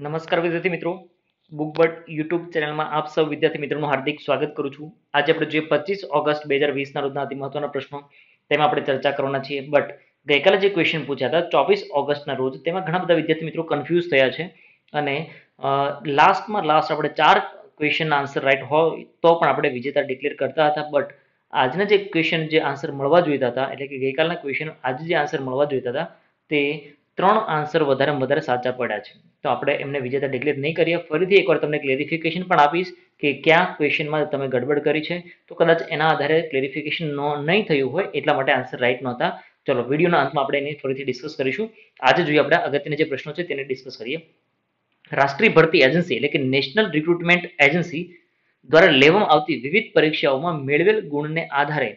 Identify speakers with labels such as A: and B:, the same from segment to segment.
A: નમસ્કાર વિદ્યાર્થી મિત્રો બુક બટ યુટ્યુબ ચેનલમાં આપ સૌ વિદ્યાર્થી મિત્રોનું હાર્દિક સ્વાગત કરું છું આજે આપણે જે પચીસ ઓગસ્ટ બે હજાર વીસના રોજના અતિ મહત્વના પ્રશ્નો તેમાં આપણે ચર્ચા કરવાના છીએ બટ ગઈકાલે જે ક્વેશ્ચન પૂછ્યા હતા ચોવીસ ઓગસ્ટના રોજ તેમાં ઘણા બધા વિદ્યાર્થી મિત્રો કન્ફ્યુઝ થયા છે અને લાસ્ટમાં લાસ્ટ આપણે ચાર ક્વેશ્ચનના આન્સર રાઇટ હોય તો પણ આપણે વિજેતા ડિક્લેર કરતા હતા બટ આજના જે ક્વેશ્ચન જે આન્સર મળવા જોઈતા હતા એટલે કે ગઈકાલના ક્વેશ્ચન આજે જે આન્સર મળવા જોઈતા હતા તે ત્રણ આન્સર વધારે વધારે સાચા પડ્યા છે તો આપણે એમને વિજેતા ડિક્લેર નહીં કરીએ ફરીથી એકવાર તમને ક્લેરિફિકેશન પણ આપીશ કે ક્યાં ક્વેશ્ચનમાં તમે ગડબડ કરી છે તો કદાચ એના આધારે ક્લેરિફિકેશન નહીં થયું હોય એટલા માટે આન્સર રાઈટ નહોતા ચલો વિડીયોના અંતમાં આપણે એની ફરીથી ડિસ્કસ કરીશું આજે જોઈએ આપણે અગત્યના જે પ્રશ્નો છે તેને ડિસ્કસ કરીએ રાષ્ટ્રીય ભરતી એજન્સી એટલે કે નેશનલ રિક્રુટમેન્ટ એજન્સી દ્વારા લેવામાં આવતી વિવિધ પરીક્ષાઓમાં મેળવેલ ગુણને આધારે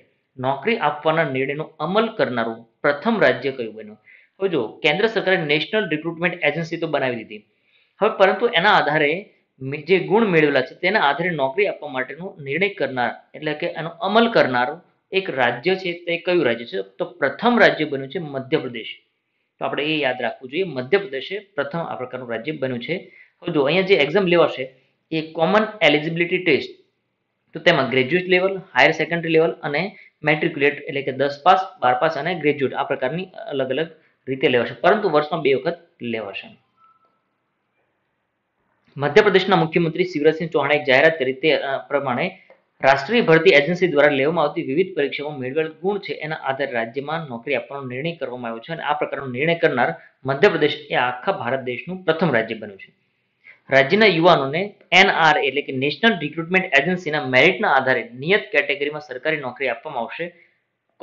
A: નોકરી આપવાના નિર્ણયનો અમલ કરનારું પ્રથમ રાજ્ય કયું બન્યું હવે જો કેન્દ્ર સરકારે નેશનલ રિક્રુટમેન્ટ એજન્સી તો બનાવી દીધી હવે પરંતુ એના આધારે જે ગુણ મેળવેલા છે તેના આધારે નોકરી આપવા માટેનો નિર્ણય કરનાર એટલે કે એનો અમલ કરનાર એક રાજ્ય છે તે કયું રાજ્ય છે તો પ્રથમ રાજ્ય બન્યું છે મધ્યપ્રદેશ તો આપણે એ યાદ રાખવું જોઈએ મધ્યપ્રદેશે પ્રથમ આ પ્રકારનું રાજ્ય બન્યું છે હવે જો અહીંયા જે એક્ઝામ લેવાશે એ કોમન એલિજિબિલિટી ટેસ્ટ તો તેમાં graduate level higher secondary level અને મેટ્રિક્યુલેટ એટલે કે દસ પાસ બાર પાસ અને ગ્રેજ્યુએટ આ પ્રકારની અલગ અલગ રીતે લેવાશે પરંતુ વર્ષમાં બે વખત લેવાશે મધ્યપ્રદેશના મુખ્યમંત્રી શિવરાજસિંહ ચૌહાણે એક જાહેરાત કરી તે પ્રમાણે રાષ્ટ્રીય ભરતી એજન્સી દ્વારા લેવામાં આવતી વિવિધ પરીક્ષામાં મેળવેલ ગુણ છે એના આધારે રાજ્યમાં નોકરી આપવાનો નિર્ણય કરવામાં આવ્યો છે અને આ પ્રકારનો નિર્ણય કરનાર મધ્યપ્રદેશ એ આખા ભારત દેશનું પ્રથમ રાજ્ય બન્યું છે રાજ્યના યુવાનોને એનઆર એટલે કે નેશનલ રિક્રુટમેન્ટ એજન્સીના મેરિટના આધારે નિયત કેટેગરીમાં સરકારી નોકરી આપવામાં આવશે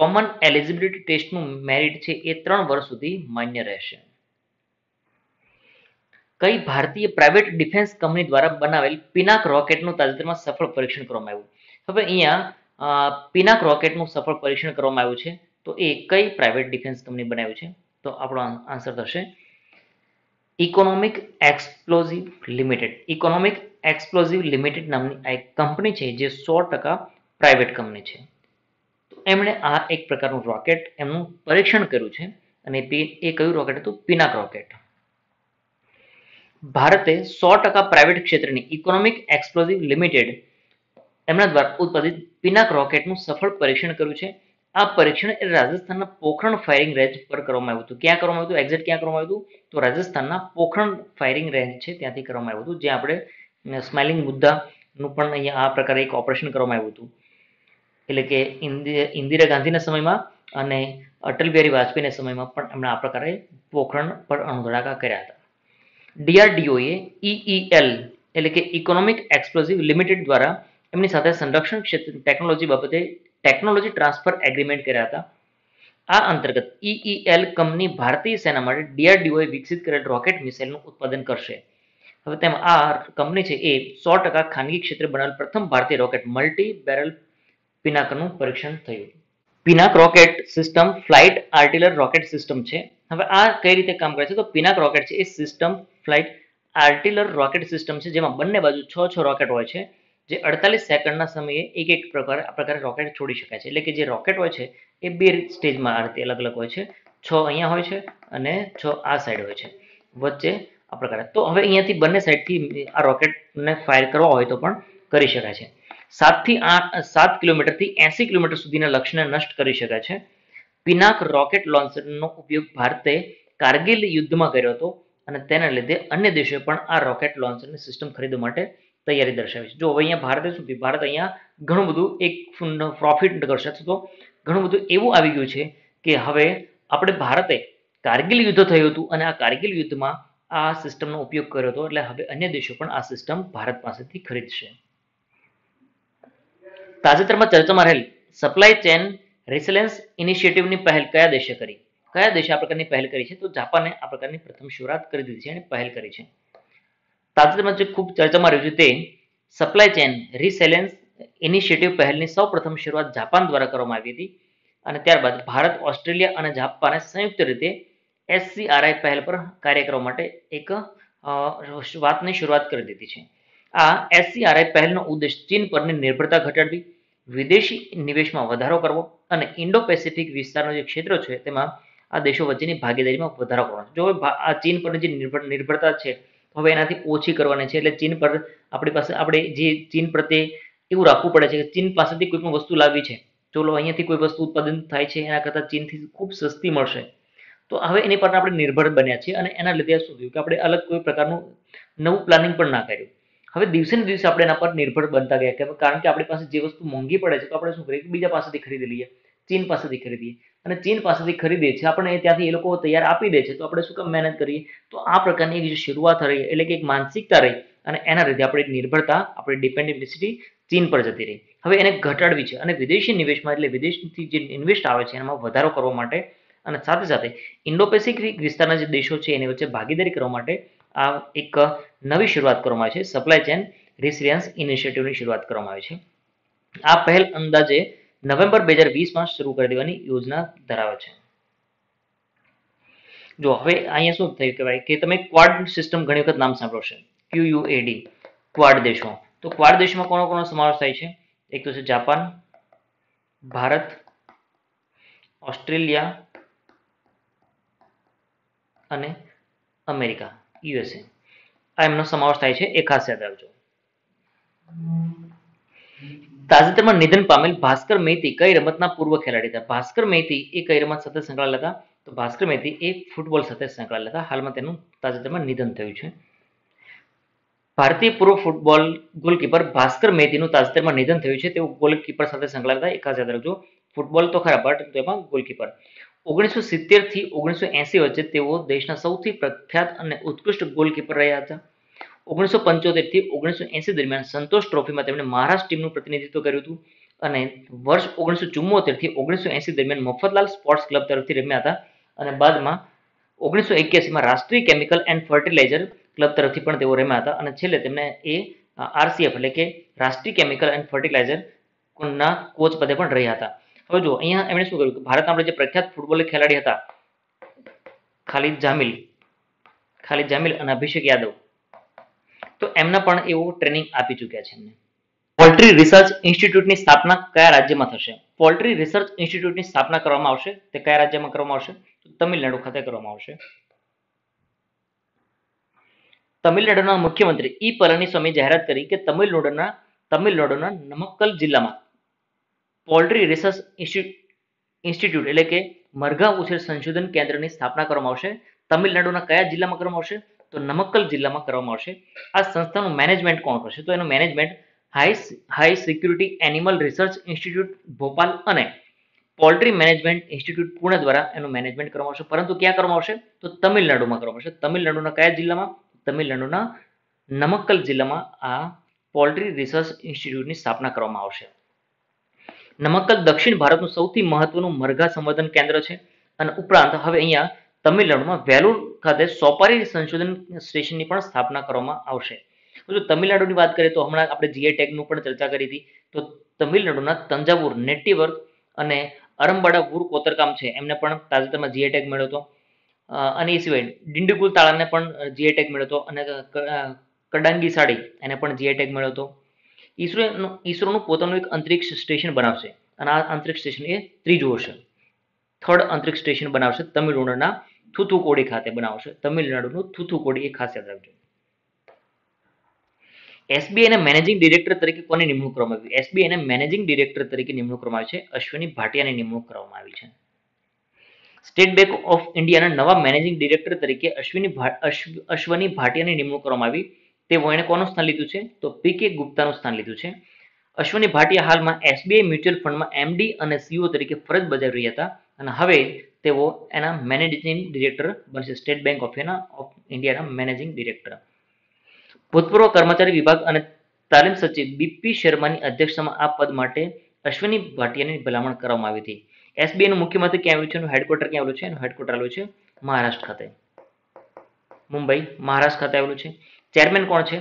A: કોમન એલિજિબિલિટી ટેસ્ટનું મેરિટ છે એ ત્રણ વર્ષ સુધી માન્ય રહેશે કઈ ભારતીય પ્રાઇવેટ ડિફેન્સ કંપની દ્વારા બનાવેલ પિનાક રોકેટનું તાજેતરમાં સફળ પરીક્ષણ કરવામાં આવ્યું હવે અહીંયા પિનાક રોકેટનું સફળ પરીક્ષણ કરવામાં આવ્યું છે તો એ કઈ પ્રાઇવેટ ડિફેન્સ કંપની બનાવ્યું છે તો આપણો આન્સર થશે economic explosive limited economic explosive limited નામની આ એક કંપની છે જે સો ટકા પ્રાઇવેટ કંપની છે એમણે આ એક પ્રકારનું રોકેટ એમનું પરીક્ષણ કર્યું છે અને તે એ કયું રોકેટ હતું પિનાક રોકેટ ભારતે સો ટકા પ્રાઇવેટ ક્ષેત્રની ઇકોનોમિક એક્સપ્લોઝિવ લિમિટેડ એમના દ્વારા ઉત્પાદિત પિનાક રોકેટનું સફળ પરીક્ષણ કર્યું છે આ પરીક્ષણ એ રાજસ્થાનના પોખરણ ફાયરિંગ રેન્જ પર કરવામાં આવ્યું હતું ક્યાં કરવામાં આવ્યું હતું એક્ઝેક્ટ ક્યાં કરવામાં આવ્યું હતું તો રાજસ્થાનના પોખરણ ફાયરિંગ રેન્જ છે ત્યાંથી કરવામાં આવ્યું હતું જે આપણે સ્માઇલિંગ મુદ્દાનું પણ અહીંયા આ પ્રકારે એક ઓપરેશન કરવામાં આવ્યું હતું એટલે કે ઇન્દિરા ગાંધીના સમયમાં અને અટલ બિહારી વાજપેયીના સમયમાં પણ એમણે આ પ્રકારે પોખરણ પર અણુધડાકા કર્યા હતા ડીઆરડીઓએ ઈઈએલ એટલે કે ઇકોનોમિક એક્સપ્લોઝિવ લિમિટેડ દ્વારા એમની સાથે સંરક્ષણ ક્ષેત્ર ટેકનોલોજી બાબતે ટેકનોલોજી ટ્રાન્સફર એગ્રીમેન્ટ કર્યા હતા આ અંતર્ગત ઈઈએલ કંપની ભારતીય સેના માટે ડીઆરડીઓએ વિકસિત કરેલ રોકેટ મિસાઇલનું ઉત્પાદન કરશે હવે તેમાં આ કંપની છે એ સો ટકા ખાનગી ક્ષેત્રે બનાવેલ પ્રથમ ભારતીય રોકેટ મલ્ટી બેરલ પિનાકનું પરીક્ષણ થયું Pinaka rocket system flight artillery rocket system છે હવે આ કઈ રીતે કામ કરે છે તો પિનાક રોકેટ છે એ system flight artillery rocket system છે જેમાં બંને બાજુ છ છ રોકેટ હોય છે જે અડતાલીસ સેકન્ડના સમયે એક એક પ્રકાર આ પ્રકારે રોકેટ છોડી શકાય છે એટલે કે જે રોકેટ હોય છે એ બે સ્ટેજમાં આ રીતે અલગ અલગ હોય છે છ અહીંયા હોય છે અને છ આ સાઈડ હોય છે વચ્ચે આ પ્રકારે તો હવે અહીંયાથી બંને સાઈડથી આ રોકેટને ફાયર કરવા હોય તો પણ કરી શકાય છે સાતથી આઠ સાત કિલોમીટરથી એસી કિલોમીટર સુધીના લક્ષ્યને નષ્ટ કરી શકે છે પિનાક રોકેટ લોન્ચરનો ઉપયોગ ભારતે કારગિલ યુદ્ધમાં કર્યો હતો અને તેના લીધે અન્ય દેશોએ પણ આ રોકેટ લોન્ચરની સિસ્ટમ ખરીદવા માટે તૈયારી દર્શાવી છે જો હવે અહીંયા ભારતે શું થયું ભારત અહીંયા ઘણું બધું એક પ્રોફિટ કરશે તો ઘણું બધું એવું આવી ગયું છે કે હવે આપણે ભારતે કારગિલ યુદ્ધ થયું હતું અને આ કારગિલ યુદ્ધમાં આ સિસ્ટમનો ઉપયોગ કર્યો હતો એટલે હવે અન્ય દેશો પણ આ સિસ્ટમ ભારત પાસેથી ખરીદશે તાજેતરમાં ચર્ચામાં રહેલ સપ્લાય ચેન રેસિલેન્સ ઇનિશિયેટિવની પહેલ કયા દેશે કરી કયા દેશે આ પ્રકારની પહેલ કરી છે તો જાપાને આ પ્રકારની પ્રથમ શરૂઆત કરી દીધી છે અને પહેલ કરી છે તાજેતરમાં જે ખૂબ ચર્ચામાં રહ્યું છે તે સપ્લાય ચેન રિસેલેન્સ ઇનિશિયેટિવ પહેલની સૌ પ્રથમ શરૂઆત જાપાન દ્વારા કરવામાં આવી હતી અને ત્યારબાદ ભારત ઓસ્ટ્રેલિયા અને જાપાને સંયુક્ત રીતે એસસીઆરઆઈ પહેલ પર કાર્ય કરવા માટે એક વાતની શરૂઆત કરી દીધી છે આ એસસીઆરઆઈ પહેલનો ઉદ્દેશ ચીન પરની નિર્ભરતા ઘટાડવી વિદેશી નિવેશમાં વધારો કરવો અને ઇન્ડો પેસિફિક વિસ્તારનો જે ક્ષેત્ર છે તેમાં આ દેશો વચ્ચેની ભાગીદારીમાં વધારો કરવાનો જો આ ચીન પરની જે નિર્ભરતા છે હવે એનાથી ઓછી કરવાની છે એટલે ચીન પર આપણી પાસે આપણે જે ચીન પ્રત્યે એવું રાખવું પડે છે કે ચીન પાસેથી કોઈ પણ વસ્તુ લાવવી છે ચલો અહીંયાથી કોઈ વસ્તુ ઉત્પાદન થાય છે એના કરતાં ચીનથી ખૂબ સસ્તી મળશે તો હવે એની પર આપણે નિર્ભર બન્યા છીએ અને એના લીધે શું થયું કે આપણે અલગ કોઈ પ્રકારનું નવું પ્લાનિંગ પણ ના કર્યું હવે દિવસે ને દિવસે આપણે એના પર નિર્ભર બનતા ગયા કે કારણ કે આપણી પાસે જે વસ્તુ મોંઘી પડે છે તો આપણે શું કરીએ બીજા પાસેથી ખરીદી લઈએ ચીન પાસેથી ખરીદીએ અને ચીન પાસેથી ખરીદીએ છીએ આપણે ત્યાંથી એ લોકો તૈયાર આપી દે છે તો આપણે શું કામ મહેનત કરીએ તો આ પ્રકારની એક શરૂઆત રહી એટલે કે એક માનસિકતા રહી અને એના લીધે આપણી નિર્ભરતા આપણી ડિપેન્ડેબિલિટી ચીન પર જતી રહી હવે એને ઘટાડવી છે અને વિદેશી નિવેશમાં એટલે વિદેશથી જે ઇન્વેસ્ટ આવે છે એમાં વધારો કરવા માટે અને સાથે સાથે ઇન્ડો પેસિફિક વિસ્તારના જે દેશો છે એની વચ્ચે ભાગીદારી કરવા માટે આ એક નવી શરૂઆત કરવામાં આવી છે સપ્લાય ચેન રિસિલિયન્સ ઇનિશિયેટિવની શરૂઆત કરવામાં આવી છે આ પહેલ અંદાજે નવેમ્બર બે હજાર વીસમાં શરૂ કરી દેવાની યોજના ધરાવે છે જો હવે અહીંયા શું થયું કહેવાય કે તમે ક્વાડ સિસ્ટમ ઘણી વખત નામ સાંભળો છે ક્યુયુએડી ક્વાડ દેશો તો ક્વાડ દેશમાં કોનો કોનો સમાવેશ થાય છે એક તો છે જાપાન ભારત ઓસ્ટ્રેલિયા અને અમેરિકા યુએસએ આ એમનો સમાવેશ થાય છે એ ખાસ યાદ રાખજો તાજેતરમાં નિધન પામેલ ભાસ્કર મેતી કઈ રમતના પૂર્વ ખેલાડી હતા ભાસ્કર મૈતી એ કઈ રમત સાથે સંકળાયેલા હતા તો ભાસ્કર મૈતી એ ફૂટબોલ સાથે સંકળાયેલા હતા હાલમાં તેનું તાજેતરમાં નિધન થયું છે ભારતીય પૂર્વ ફૂટબોલ ગોલકીપર ભાસ્કર મૈતીનું તાજેતરમાં નિધન થયું છે તેઓ ગોલકીપર સાથે સંકળાયેલા હતા એક ખાસ યાદ રાખજો ફૂટબોલ તો ખરા બટ તેમાં ગોલકીપર ઓગણીસો સિત્તેરથી ઓગણીસો એંસી વચ્ચે તેઓ દેશના સૌથી પ્રખ્યાત અને ઉત્કૃષ્ટ ગોલકીપર રહ્યા હતા ઓગણીસો પંચોતેરથી ઓગણીસો એસી દરમિયાન સંતોષ ટ્રોફીમાં તેમણે મહારાષ્ટ્ર ટીમનું પ્રતિનિધિત્વ કર્યું હતું અને વર્ષ ઓગણીસો ચુમ્મોતેરથી ઓગણીસો એંસી દરમિયાન મફતલાલ સ્પોર્ટ્સ ક્લબ તરફથી રમ્યા હતા અને બાદમાં ઓગણીસો એક્યાસીમાં રાષ્ટ્રીય કેમિકલ એન્ડ ફર્ટિલાઇઝર ક્લબ તરફથી પણ તેઓ રમ્યા હતા અને છેલ્લે તેમણે એ આરસીએફ એટલે કે રાષ્ટ્રીય કેમિકલ એન્ડ ફર્ટિલાઇઝર ના કોચ પદે પણ રહ્યા હતા હવે જો અહીંયા એમણે શું કર્યું કે ભારતના આપણે જે પ્રખ્યાત ફૂટબોલ ખેલાડી હતા ખાલિદ જામિલ ખાલિદ જામિલ અને અભિષેક યાદવ તો એમને પણ એવું ટ્રેનિંગ આપી ચૂક્યા છે એમને પોલ્ટ્રી રિસર્ચ ઇન્સ્ટિટ્યૂટની સ્થાપના કયા રાજ્યમાં થશે પોલ્ટ્રી રિસર્ચ ઇન્સ્ટિટ્યૂટની સ્થાપના કરવામાં આવશે તે કયા રાજ્યમાં કરવામાં આવશે તમિલનાડુ ખાતે કરવામાં આવશે તમિલનાડુના મુખ્યમંત્રી ઈ પલાનીસ્વામી જાહેરાત કરી કે તમિલનાડુના તમિલનાડુના નમક્કલ જિલ્લામાં પોલ્ટ્રી રિસર્ચ ઇન્સ્ટિટ્યૂટ એટલે કે મરઘા ઉછેર સંશોધન કેન્દ્રની સ્થાપના કરવામાં આવશે તમિલનાડુના કયા જિલ્લામાં કરવામાં આવશે તો નમક્કલ જિલ્લામાં કરવામાં આવશે આ સંસ્થાનું મેનેજમેન્ટ કોણ કરશે તો એનું management high high security animal research institute Bhopal અને પોલ્ટ્રી મેનેજમેન્ટ ઇન્સ્ટિટ્યૂટ પુણે દ્વારા એનું મેનેજમેન્ટ કરવામાં આવશે પરંતુ ક્યાં કરવામાં આવશે તો તમિલનાડુમાં કરવામાં આવશે તમિલનાડુના કયા જિલ્લામાં તમિલનાડુના નમક્કલ જિલ્લામાં આ પોલ્ટ્રી રિસર્ચ ઇન્સ્ટિટ્યૂટની સ્થાપના કરવામાં આવશે નમક્કલ દક્ષિણ ભારતનું સૌથી મહત્વનું મરઘા સંવર્ધન કેન્દ્ર છે અને ઉપરાંત હવે અહીંયા તમિલનાડુમાં વેલુર ખાતે સોપારી સંશોધન સ્ટેશનની પણ સ્થાપના કરવામાં આવશે જો તમિલનાડુની વાત કરીએ તો હમણાં આપણે જીઆઈ ટેગનું પણ ચર્ચા કરી હતી તો તમિલનાડુના તંજાવુર નેટીવર્ક અને અરંબાડા વુર કોતરકામ છે એમને પણ તાજેતરમાં જીએ ટેગ મળ્યો હતો અને એ સિવાય ડિંડુકુલ તાળાને પણ જીએ ટેગ મળ્યો હતો અને કડાંગી સાડી એને પણ જીઆઈ ટેગ મળ્યો હતો ઈસરોનું ઈસરોનું પોતાનું એક અંતરિક્ષ સ્ટેશન બનાવશે અને આ અંતરિક્ષ સ્ટેશન એ ત્રીજું હશે થર્ડ અંતરિક્ષ સ્ટેશન બનાવશે તમિલનાડુના થુથુકોડી ખાતે બનાવશે તમિલનાડુનું થુથુકોડી એ ખાસ યાદ રાખજો એસબીઆઈના મેનેજિંગ ડિરેક્ટર તરીકે કોની નિમણૂક કરવામાં આવી એસબીઆઈના મેનેજિંગ ડિરેક્ટર તરીકે નિમણૂક કરવામાં આવી છે અશ્વિની ભાટિયાની નિમણૂક કરવામાં આવી છે સ્ટેટ બેંક ઓફ ઇન્ડિયાના નવા મેનેજિંગ ડિરેક્ટર તરીકે અશ્વિની અશ્વની ભાટિયાની નિમણૂક કરવામાં આવી તેઓ એણે કોનું સ્થાન લીધું છે તો પી કે ગુપ્તાનું સ્થાન લીધું છે અશ્વની ભાટિયા હાલમાં એસબીઆઈ મ્યુચ્યુઅલ ફંડમાં એમડી અને સીઓ e તરીકે ફરજ બજાવી રહ્યા હતા અને હવે તેઓ એના મેનેજિંગ ડિરેક્ટર બનશે સ્ટેટ બેંક ઓફ ઓફ ઇન્ડિયાના મેનેજિંગ ડિરેક્ટર ભૂતપૂર્વ કર્મચારી વિભાગ અને તાલીમ સચિવ બીપી શર્માની અધ્યક્ષતામાં આ પદ માટે અશ્વિની ભાટિયાની ભલામણ કરવામાં આવી હતી એસબીઆઈનું મુખ્ય મથક ક્યાં આવ્યું છે એનું હેડક્વાર્ટર ક્યાં આવેલું છે એનું હેડક્વાર્ટર આવેલું છે મહારાષ્ટ્ર ખાતે મુંબઈ મહારાષ્ટ્ર ખાતે આવેલું છે ચેરમેન કોણ છે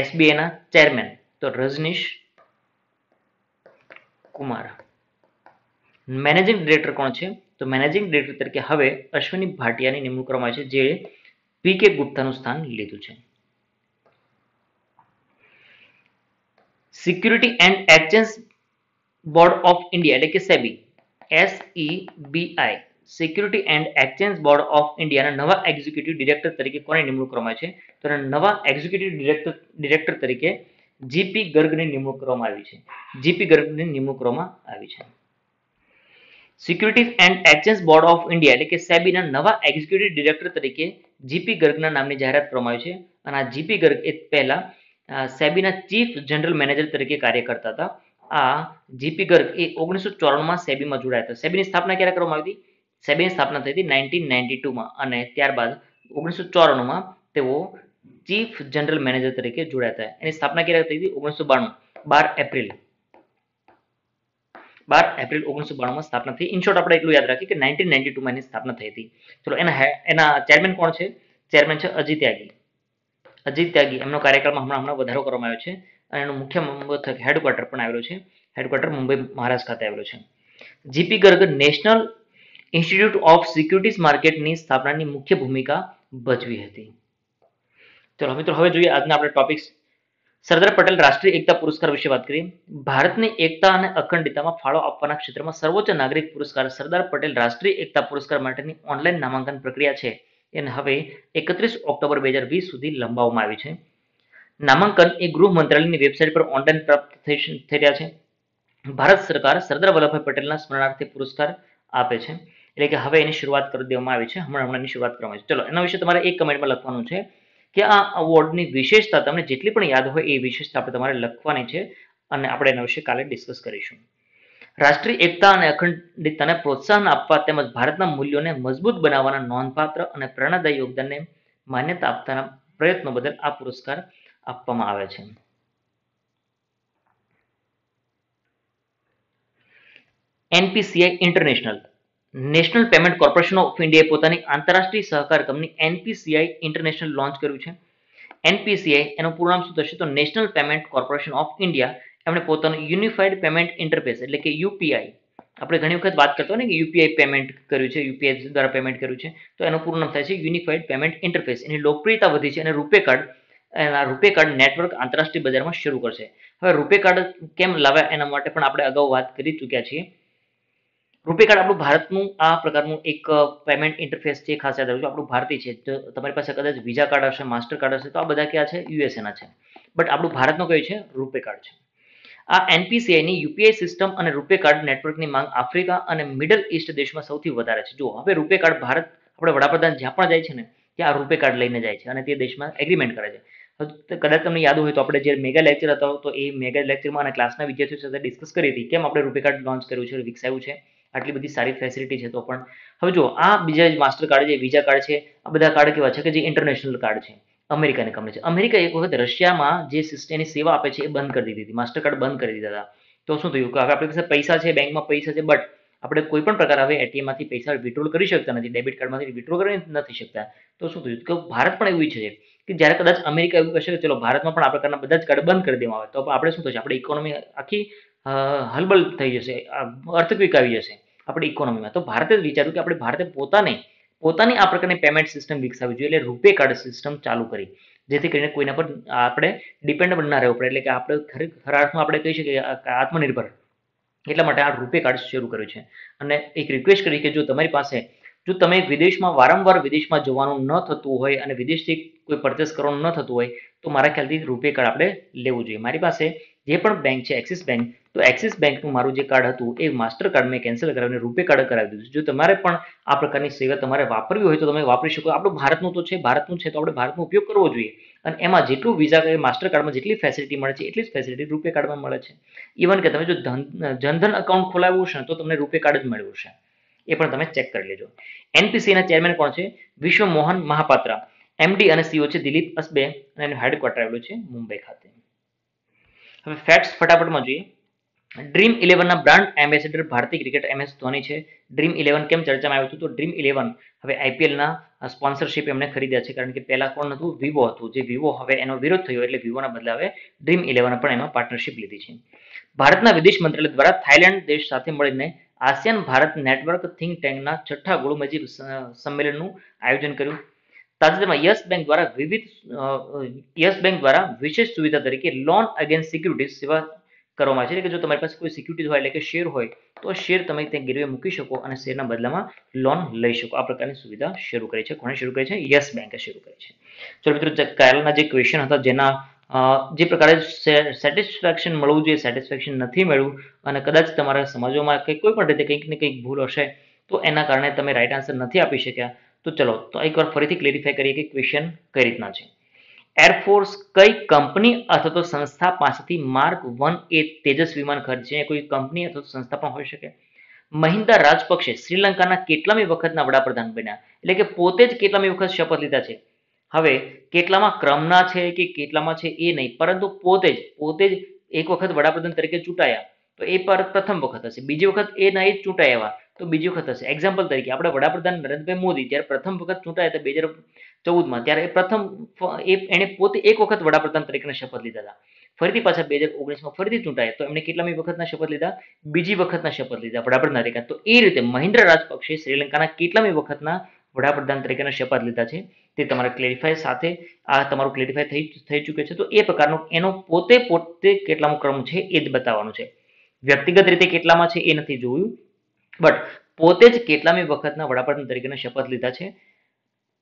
A: એસબીઆઈના ચેરમેન તો રજનીશ કુમાર મેનેજિંગ ડિરેક્ટર કોણ છે તો મેનેજિંગ ડિરેક્ટર તરીકે હવે અશ્વિની ભાટિયાની નિમણૂક કરવામાં છે જે પી કે ગુપ્તાનું સ્થાન લીધું છે security and exchange board of India એટલે કે SEBI SEBI security and exchange board of ઇન્ડિયાના નવા એક્ઝિક્યુટિવ ડિરેક્ટર તરીકે કોને નિમણૂક કરવામાં છે તો નવા એક્ઝિક્યુટિવ ડિરેક્ટર ડિરેક્ટર તરીકે જીપી ગર્ગની નિમણૂક કરવામાં આવી છે જીપી ગર્ગની નિમણૂક કરવામાં આવી છે securities and exchange board of India એટલે કે સેબીના નવા એક્ઝિક્યુટિવ ડિરેક્ટર તરીકે જીપી ગર્ગના નામની જાહેરાત કરવામાં આવી છે અને આ જીપી ગર્ગ એ પહેલા સેબીના ચીફ જનરલ મેનેજર તરીકે કાર્ય કરતા હતા આ જીપી ગર્ગ એ ઓગણીસો ચોરાણુંમાં સેબીમાં જોડાયા હતા સેબીની સ્થાપના ક્યારે કરવામાં આવી હતી સેબીની સ્થાપના થઈ હતી નાઇન્ટીન નાઇન્ટી ટુમાં અને ત્યારબાદ ઓગણીસો ચોરાણુંમાં તેઓ ચીફ જનરલ મેનેજર તરીકે જોડાયા હતા એની સ્થાપના ક્યારે થઈ હતી ઓગણીસો બાણું બાર એપ્રિલ બાર એપ્રિલ ઓગણીસો બાણુંમાં સ્થાપના થઈ ઇન શોર્ટ આપણે એટલું યાદ રાખીએ કે નાઇન્ટીન નાઇન્ટી ટુમાં એની સ્થાપના થઈ હતી ચલો એના એના ચેરમેન કોણ છે ચેરમેન છે અજીત ત્યાગી અજીત ત્યાગી એમનો કાર્યકાળમાં હમણાં હમણાં વધારો કરવામાં આવ્યો છે અને એનું મુખ્ય મથક હેડક્વાર્ટર પણ આવેલું છે હેડક્વાર્ટર મુંબઈ મહારાષ્ટ્ર ખાતે આવેલું છે GP Garg national institute of securities માર્કેટની સ્થાપનાની મુખ્ય ભૂમિકા ભજવી હતી ચલો મિત્રો હવે જોઈએ આજના આપણે ટોપિક્સ સરદાર પટેલ રાષ્ટ્રીય એકતા પુરસ્કાર વિશે વાત કરીએ ભારતની એકતા અને અખંડિતામાં ફાળો આપવાના ક્ષેત્રમાં સર્વોચ્ચ નાગરિક પુરસ્કાર સરદાર પટેલ રાષ્ટ્રીય એકતા પુરસ્કાર માટેની ઓનલાઈન નામાંકન પ્રક્રિયા છે એને હવે એકત્રીસ ઓક્ટોબર બે હજાર વીસ સુધી લંબાવવામાં આવી છે નામાંકન એ ગૃહ મંત્રાલયની વેબસાઇટ પર ઓનલાઈન પ્રાપ્ત થઈ રહ્યા છે ભારત સરકાર સરદાર વલ્લભભાઈ પટેલના સ્મરણાર્થે પુરસ્કાર આપે છે એટલે કે હવે એની શરૂઆત કરી દેવામાં આવી છે હમણાં હમણાંની શરૂઆત કરવામાં આવી છે ચલો એના વિશે તમારે એક કમેન્ટમાં લખવાનું છે કે આ અવોર્ડની વિશેષતા તમને જેટલી પણ યાદ હોય એ વિશેષતા આપણે તમારે લખવાની છે અને આપણે એના વિશે કાલે ડિસ્કસ કરીશું રાષ્ટ્રીય એકતા અને અખંડિતતાને પ્રોત્સાહન આપવા તેમજ ભારતના મૂલ્યોને મજબૂત બનાવવાના નોંધપાત્ર અને પ્રેરણાદાયી યોગદાનને માન્યતા આપવાના પ્રયત્નો બદલ આ પુરસ્કાર આપવામાં આવે છે NPCI international national payment corporation of ઇન્ડિયાએ પોતાની આંતરરાષ્ટ્રીય સહકાર કંપની એનપીસીઆઈ ઇન્ટરનેશનલ લોન્ચ કર્યું છે એનપીસીઆઈ એનું પૂર્ણ નામ શું થશે તો national payment corporation of India એમણે પોતાનું યુનિફાઈડ પેમેન્ટ ઇન્ટરફેસ એટલે કે યુપીઆઈ આપણે ઘણી વખત વાત કરતા હોય ને કે યુપીઆઈ પેમેન્ટ કર્યું છે યુપીઆઈ દ્વારા પેમેન્ટ કર્યું છે તો એનું પૂર્ણ નામ થાય છે યુનિફાઈડ પેમેન્ટ ઇન્ટરફેસ એની લોકપ્રિયતા વધી છે અને રૂપે કાર્ડ એના રૂપે કાર્ડ નેટવર્ક આંતરરાષ્ટ્રીય બજારમાં શરૂ કરશે હવે રૂપે કાર્ડ કેમ લાવ્યા એના માટે પણ આપણે અગાઉ વાત કરી ચૂક્યા છીએ રૂપે કાર્ડ આપણું ભારતનું આ પ્રકારનું એક પેમેન્ટ ઇન્ટરફેસ છે ખાસ યાદ રાખજો આપણું ભારતીય છે તો તમારી પાસે કદાચ વિઝા કાર્ડ હશે માસ્ટર કાર્ડ હશે તો આ બધા ક્યાં છે યુએસએના છે બટ આપણું ભારતનું કયું છે રૂપે કાર્ડ છે આ એનપીસીઆઈની યુપીઆઈ સિસ્ટમ અને રૂપે કાર્ડ નેટવર્કની માંગ આફ્રિકા અને મિડલ ઇસ્ટ દેશમાં સૌથી વધારે છે જો હવે રૂપે કાર્ડ ભારત આપણે વડાપ્રધાન જ્યાં પણ જાય છે ને ત્યાં આ રૂપે કાર્ડ લઈને જાય છે અને તે દેશમાં એગ્રીમેન્ટ કરે છે કદાચ તમને યાદ હોય તો આપણે જે મેગા લેક્ચર હતો તો એ મેગા લેક્ચરમાં અને ક્લાસના વિદ્યાર્થીઓ સાથે ડિસ્કસ કરી હતી કેમ આપણે રૂપે કાર્ડ લોન્ચ કર્યું છે વિકસાવ્યું છે આટલી બધી સારી ફેસિલિટી છે તો પણ હવે જો આ બીજા માસ્ટર કાર્ડ જે વિઝા કાર્ડ છે આ બધા કાર્ડ કેવા છે કે જે ઇન્ટરનેશનલ કાર્ડ છે અમેરિકાને કંપની છે અમેરિકા એક વખત રશિયામાં જે સિસ્ટમની સેવા આપે છે એ બંધ કરી દીધી હતી માસ્ટર કાર્ડ બંધ કરી દીધા હતા તો શું થયું કે હવે આપણી પાસે પૈસા છે બેંકમાં પૈસા છે બટ આપણે કોઈ પણ પ્રકાર હવે એટીએમમાંથી પૈસા વિડ્રોલ કરી શકતા નથી ડેબિટ કાર્ડમાંથી વિડ્રોલ કરી નથી શકતા તો શું થયું કે ભારત પણ એવું છે કે જ્યારે કદાચ અમેરિકા એવું કહેશે કે ચલો ભારતમાં પણ આ પ્રકારના બધા જ કાર્ડ બંધ કરી દેવામાં આવે તો આપણે શું થશે આપણે ઇકોનોમી આખી હલબલ થઈ જશે અર્થક્વિક આવી જશે આપણે ઇકોનોમીમાં તો ભારતે જ વિચાર્યું કે આપણે ભારતે પોતાને પોતાની આ પ્રકારની પેમેન્ટ સિસ્ટમ વિકસાવી જોઈએ એટલે રૂપે કાર્ડ સિસ્ટમ ચાલુ કરી જેથી કરીને કોઈના પર આપણે ડિપેન્ડેબલ ના રહેવું પડે એટલે કે આપણે ખરા અર્થમાં આપણે કહી શકીએ આત્મનિર્ભર એટલા માટે આ રૂપે કાર્ડ શરૂ કર્યું છે અને એક રિક્વેસ્ટ કરી કે જો તમારી પાસે જો તમે વિદેશમાં વારંવાર વિદેશમાં જવાનું ન થતું હોય અને વિદેશથી કોઈ પરચેસ કરવાનું ન થતું હોય તો મારા ખ્યાલથી રૂપે કાર્ડ આપણે લેવું જોઈએ મારી પાસે જે પણ બેંક છે એક્સિસ બેંક તો એક્સિસ બેંકનું મારું જે કાર્ડ હતું એ માસ્ટર કાર્ડ મેં કેન્સલ કરાવીને રૂપે કાર્ડ કરાવી દીધું જો તમારે પણ આ પ્રકારની સેવા તમારે વાપરવી હોય તો તમે વાપરી શકો આપણું ભારતનું તો છે ભારતનું છે તો આપણે ભારતનો ઉપયોગ કરવો જોઈએ અને એમાં જેટલું વિઝા માસ્ટર કાર્ડમાં જેટલી ફેસિલિટી મળે છે એટલી જ ફેસિલિટી રૂપે કાર્ડમાં મળે છે ઇવન કે તમે જો ધન જનધન અકાઉન્ટ ખોલાવવું છે તો તમને રૂપે કાર્ડ જ મળ્યું છે એ પણ તમે ચેક કરી લેજો એનપીસીના ચેરમેન કોણ છે વિશ્વ મોહન મહાપાત્રા એમડી અને સીઓ છે દિલીપ અસબે અને એનું હેડક્વાર્ટર આવેલું છે મુંબઈ ખાતે હવે ફેટ્સ ફટાફટમાં જોઈએ ડ્રીમ ઇલેવનના બ્રાન્ડ એમ્બેસેડર ભારતીય ક્રિકેટ એમ એસ ધોની છે ડ્રીમ ઇલેવન કેમ ચર્ચામાં આવ્યું હતું તો ડ્રીમ ઇલેવન હવે આઈપીએલના સ્પોન્સરશિપ એમણે ખરીદ્યા છે કારણ કે પહેલા કોણ હતું વિવો હતું જે વિવો હવે એનો વિરોધ થયો એટલે વિવોના બદલાવે ડ્રીમ ઇલેવન પણ એમાં પાર્ટનરશિપ લીધી છે ભારતના વિદેશ મંત્રાલય દ્વારા થાઇલેન્ડ દેશ સાથે મળીને આસિયાન ભારત નેટવર્ક થિંક ટેન્કના છઠ્ઠા ગોળમેજી સંમેલનનું આયોજન કર્યું તાજેતરમાં યસ બેંક દ્વારા વિવિધ યસ બેંક દ્વારા વિશેષ સુવિધા તરીકે લોન અગેન્સ્ટ સિક્યુરિટીઝ સેવા કરવામાં આવે છે કે જો તમારી પાસે કોઈ સિક્યુરિટીઝ હોય એટલે કે શેર હોય તો શેર તમે ત્યાં ગીરવે મૂકી શકો અને શેરના બદલામાં લોન લઈ શકો આ પ્રકારની સુવિધા શરૂ કરી છે કોણે શરૂ કરી છે યસ બેંકે શરૂ કરી છે ચલો મિત્રો કાયલના જે ક્વેશ્ચન હતા જેના જે પ્રકારે સેટિસ્ફેક્શન મળવું જોઈએ સેટિસ્ફેક્શન નથી મળ્યું અને કદાચ તમારા સમજવામાં કે કોઈ પણ રીતે કંઈક ને કંઈક ભૂલ હશે તો એના કારણે તમે રાઈટ આન્સર નથી આપી શક્યા તો ચલો તો એકવાર ફરીથી ક્લેરિફાય કરીએ કે ક્વેશ્ચન કઈ રીતના છે એરફોર્સ કઈ કંપની અથવા તો સંસ્થા પાસેથી માર્ક વન એ તેજસ વિમાન ખરીદશે કોઈ કંપની અથવા તો સંસ્થા પણ હોઈ શકે મહિન્દા રાજપક્ષે શ્રીલંકાના કેટલામી વખતના વડાપ્રધાન બન્યા એટલે કે પોતે જ કેટલામી વખત શપથ લીધા છે હવે કેટલામાં ક્રમના છે કે કેટલામાં છે એ નહીં પરંતુ પોતે જ પોતે જ એક વખત વડાપ્રધાન તરીકે ચૂંટાયા તો એ પર પ્રથમ વખત હશે બીજી વખત એ નહીં ચૂંટાઈ આવ્યા તો બીજી વખત હશે એક્ઝામ્પલ તરીકે આપણા વડાપ્રધાન નરેન્દ્રભાઈ મોદી જ્યારે પ્રથમ વખત ચૂંટાયા હતા બે હજાર ચૌદમાં ત્યારે એ પ્રથમ એ એણે પોતે એક વખત વડાપ્રધાન તરીકેના શપથ લીધા હતા ફરીથી પાછા બે હજાર ઓગણીસમાં ફરીથી ચૂંટાયા તો એમણે કેટલામી વખતના શપથ લીધા બીજી વખતના શપથ લીધા વડાપ્રધાન તરીકે તો એ રીતે મહિન્દ્ર રાજપક્ષે શ્રીલંકાના કેટલામી વખતના વડાપ્રધાન તરીકેના શપથ લીધા છે તે તમારા ક્લેરિફાય સાથે આ તમારું ક્લેરિફાય થઈ થઈ ચૂક્યું છે તો એ પ્રકારનો એનો પોતે પોતે કેટલામો ક્રમ છે એ જ બતાવવાનું છે વ્યક્તિગત રીતે કેટલામાં છે એ નથી જોયું બટ પોતે જ કેટલામી વખતના વડાપ્રધાન તરીકેના શપથ લીધા છે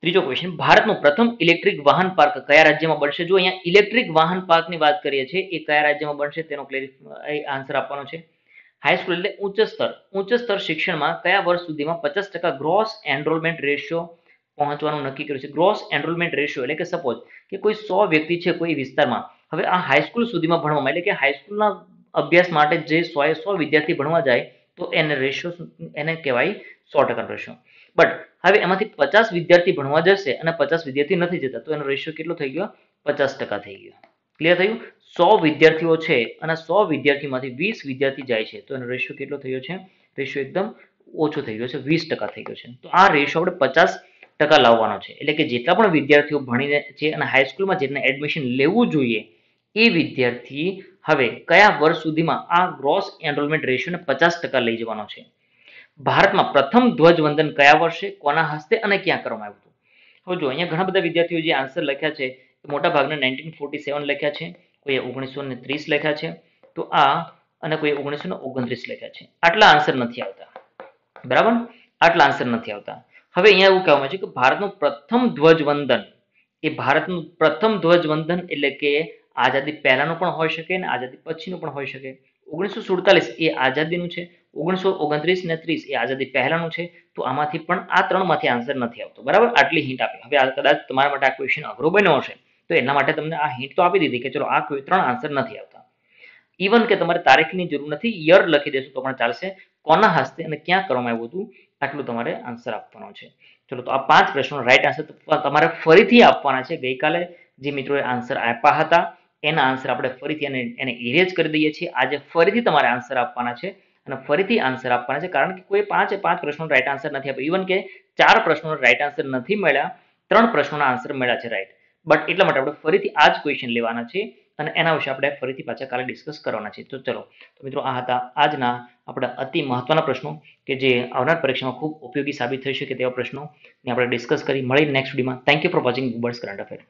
A: ત્રીજો ક્વેશ્ચન ભારતનું પ્રથમ ઇલેક્ટ્રિક વાહન પાર્ક કયા રાજ્યમાં બનશે જો અહીંયા ઇલેક્ટ્રિક વાહન પાર્કની વાત કરીએ છીએ એ કયા રાજ્યમાં બનશે તેનો આન્સર આપવાનો છે હાઈસ્કૂલ એટલે ઉચ્ચ સ્તર ઉચ્ચ સ્તર શિક્ષણમાં કયા વર્ષ સુધીમાં પચાસ ટકા ગ્રોસ એનરોલમેન્ટ રેશિયો પહોંચવાનું નક્કી કર્યું છે ગ્રોસ એનરોલમેન્ટ રેશિયો એટલે કે સપોઝ કે કોઈ સો વ્યક્તિ છે કોઈ વિસ્તારમાં હવે આ હાઈસ્કૂલ સુધીમાં ભણવામાં એટલે કે હાઈસ્કૂલના અભ્યાસ માટે જે સોએ સો વિદ્યાર્થી ભણવા જાય તો એને રેશિયો એને કહેવાય સો ટકાનો રેશિયો બટ હવે એમાંથી પચાસ વિદ્યાર્થી ભણવા જશે અને પચાસ વિદ્યાર્થી નથી જતા તો એનો રેશિયો કેટલો થઈ ગયો પચાસ ટકા થઈ ગયો ક્લિયર થયું સો વિદ્યાર્થીઓ છે અને સો વિદ્યાર્થીમાંથી વીસ વિદ્યાર્થી જાય છે તો એનો રેશિયો કેટલો થયો છે રેશિયો એકદમ ઓછો થઈ ગયો છે વીસ ટકા થઈ ગયો છે તો આ રેશિયો આપણે પચાસ ટકા લાવવાનો છે એટલે કે જેટલા પણ વિદ્યાર્થીઓ ભણીને છે અને હાઈસ્કૂલમાં જેને એડમિશન લેવું જોઈએ એ વિદ્યાર્થી હવે કયા વર્ષ સુધીમાં આ ગ્રોસ એનરોલમેન્ટ રેશિયોને પચાસ ટકા લઈ જવાનો છે ભારતમાં પ્રથમ ધ્વજવંદન કયા વર્ષે કોના હસ્તે અને ક્યાં કરવામાં આવ્યું હતું જો અહીંયા ઘણા બધા વિદ્યાર્થીઓ જે આન્સર લખ્યા છે મોટા ભાગના નાઇન્ટીન ફોર્ટી સેવન લખ્યા છે કોઈએ ઓગણીસો ને ત્રીસ લખ્યા છે તો આ અને કોઈએ ઓગણીસો ને ઓગણત્રીસ લખ્યા છે આટલા આન્સર નથી આવતા બરાબર આટલા આન્સર નથી આવતા હવે અહીંયા એવું કહેવામાં છે કે ભારતનું પ્રથમ ધ્વજવંદન એ ભારતનું પ્રથમ ધ્વજવંદન એટલે કે આઝાદી પહેલાંનું પણ હોઈ શકે અને આઝાદી પછીનું પણ હોઈ શકે ઓગણીસો સુડતાલીસ એ આઝાદીનું છે ઓગણીસો ઓગણત્રીસ ને ત્રીસ એ આઝાદી પહેલાંનું છે તો આમાંથી પણ આ ત્રણમાંથી આન્સર નથી આવતો બરાબર આટલી હિંટ આપી હવે આ કદાચ તમારા માટે આ ક્વેશ્ચન અઘરો બન્યો હશે તો એના માટે તમને આ હિંટ તો આપી દીધી કે ચલો આ કોઈ ત્રણ આન્સર નથી આવતા ઇવન કે તમારે તારીખની જરૂર નથી યર લખી દેશો તો પણ ચાલશે કોના હસ્તે અને ક્યાં કરવામાં આવ્યું હતું આટલું તમારે આન્સર આપવાનો છે ચલો તો આ પાંચ પ્રશ્નો રાઈટ આન્સર તમારે ફરીથી આપવાના છે ગઈકાલે જે મિત્રોએ આન્સર આપ્યા હતા એના આન્સર આપણે ફરીથી એને એને ઇરેઝ કરી દઈએ છીએ આજે ફરીથી તમારે આન્સર આપવાના છે અને ફરીથી આન્સર આપવાના છે કારણ કે કોઈ પાંચે પાંચ પ્રશ્નો રાઈટ આન્સર નથી આપ્યો ઇવન કે ચાર પ્રશ્નોનો રાઈટ આન્સર નથી મળ્યા ત્રણ પ્રશ્નોના આન્સર મળ્યા છે રાઈટ બટ એટલા માટે આપણે ફરીથી આ જ ક્વેશ્ચન લેવાના છે અને એના વિશે આપણે ફરીથી પાછા કાલે ડિસ્કસ કરવાના છે તો ચલો તો મિત્રો આ હતા આજના આપણા અતિ મહત્વના પ્રશ્નો કે જે આવનાર પરીક્ષામાં ખૂબ ઉપયોગી સાબિત થઈ શકે તેવા પ્રશ્નો ને આપણે ડિસ્કસ કરી મળી નેક્સ્ટ વિડીયોમાં thank you for watching birds current affair